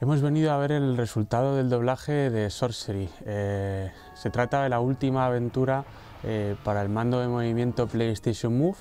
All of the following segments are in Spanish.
Hemos venido a ver el resultado del doblaje de Sorcery. Eh, se trata de la última aventura eh, para el mando de movimiento PlayStation Move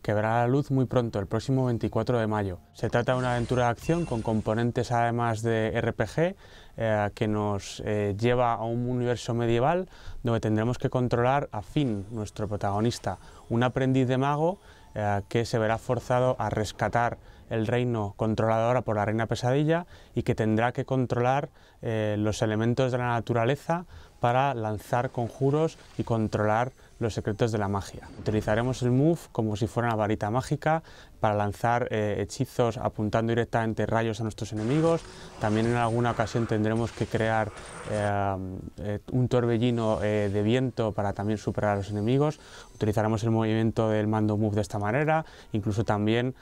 que verá la luz muy pronto, el próximo 24 de mayo. Se trata de una aventura de acción con componentes además de RPG eh, que nos lleva a un universo medieval donde tendremos que controlar a Finn, nuestro protagonista, un aprendiz de mago eh, que se verá forzado a rescatar el reino controlado ahora por la reina pesadilla y que tendrá que controlar eh, los elementos de la naturaleza para lanzar conjuros y controlar los secretos de la magia. Utilizaremos el move como si fuera una varita mágica para lanzar eh, hechizos apuntando directamente rayos a nuestros enemigos. También en alguna ocasión tendremos que crear eh, eh, un torbellino de viento para también superar a los enemigos. Utilizaremos el movimiento del mando move de esta manera. Incluso también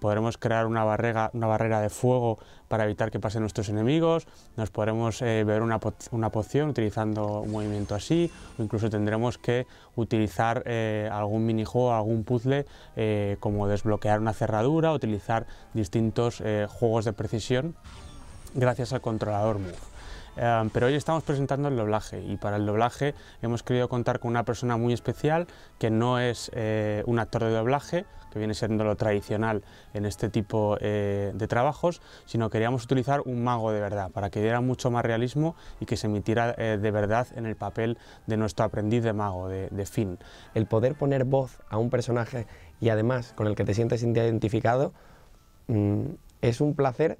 podremos crear una, una barrera de fuego para evitar que pasen nuestros enemigos, nos podremos eh, ver una, poción utilizando un movimiento así, o incluso tendremos que utilizar eh, algún minijuego, algún puzzle, eh, como desbloquear una cerradura, utilizar distintos juegos de precisión gracias al controlador Move. Em, pero hoy estamos presentando el doblaje y para el doblaje hemos querido contar con una persona muy especial que no es eh, un actor de doblaje, que viene siendo lo tradicional en este tipo eh, de trabajos, sino queríamos utilizar un mago de verdad para que diera mucho más realismo y que se emitiera eh, de verdad en el papel de nuestro aprendiz de mago, de, de Finn. El poder poner voz a un personaje y además con el que te sientes identificado mm, es un placer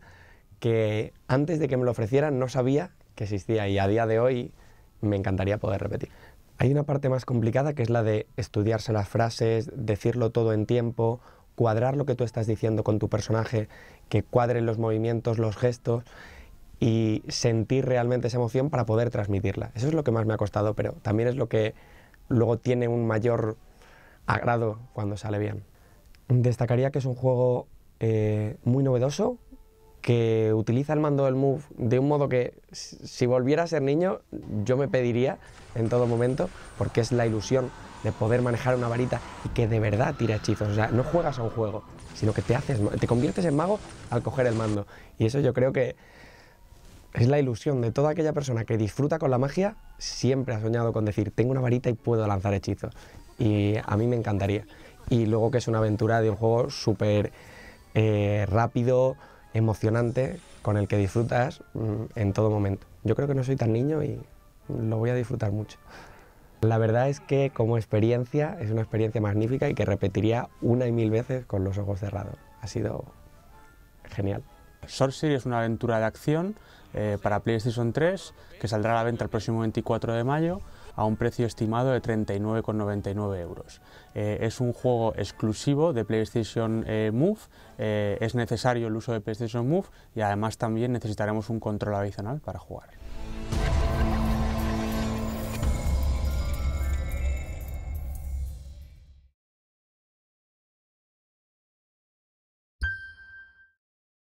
que antes de que me lo ofrecieran no sabía que existía y a día de hoy me encantaría poder repetir. Hay una parte más complicada que es la de estudiarse las frases, decirlo todo en tiempo, cuadrar lo que tú estás diciendo con tu personaje, que cuadren los movimientos, los gestos y sentir realmente esa emoción para poder transmitirla. Eso es lo que más me ha costado, pero también es lo que luego tiene un mayor agrado cuando sale bien. Destacaría que es un juego eh, muy novedoso, que utiliza el mando del Move de un modo que si volviera a ser niño yo me pediría en todo momento porque es la ilusión de poder manejar una varita y que de verdad tira hechizos, o sea, no juegas a un juego, sino que te haces te conviertes en mago al coger el mando y eso yo creo que es la ilusión de toda aquella persona que disfruta con la magia, siempre ha soñado con decir, tengo una varita y puedo lanzar hechizos y a mí me encantaría. Y luego que es una aventura de un juego súper eh, rápido, emocionante con el que disfrutas mm, en todo momento. Yo creo que no soy tan niño y lo voy a disfrutar mucho. La verdad es que como experiencia es una experiencia magnífica y que repetiría una y mil veces con los ojos cerrados. Ha sido genial. Sorcery es una aventura de acción eh, para PlayStation 3 que saldrá a la venta el próximo 24 de mayo a un precio estimado de 39,99 euros. Eh, es un juego exclusivo de PlayStation eh, Move, es necesario el uso de PlayStation Move y además también necesitaremos un control adicional para jugar.